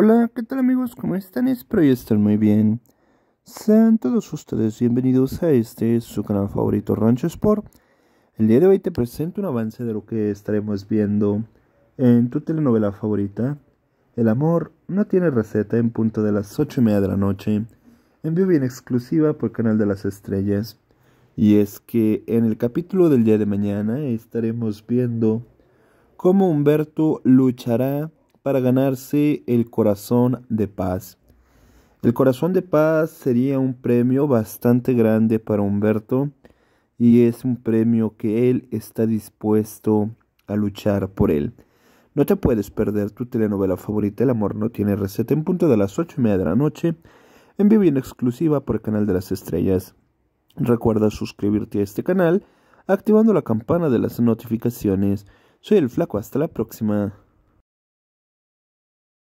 Hola, ¿qué tal amigos? ¿Cómo están? Espero que estén muy bien. Sean todos ustedes bienvenidos a este su canal favorito Rancho Sport. El día de hoy te presento un avance de lo que estaremos viendo en tu telenovela favorita. El amor no tiene receta en punto de las 8 y media de la noche. En vivo y en exclusiva por Canal de las Estrellas. Y es que en el capítulo del día de mañana estaremos viendo cómo Humberto luchará para ganarse el corazón de paz. El corazón de paz sería un premio bastante grande para Humberto y es un premio que él está dispuesto a luchar por él. No te puedes perder tu telenovela favorita El amor no tiene receta en punto de las ocho y media de la noche en vivo y en exclusiva por el Canal de las Estrellas. Recuerda suscribirte a este canal activando la campana de las notificaciones. Soy el Flaco, hasta la próxima.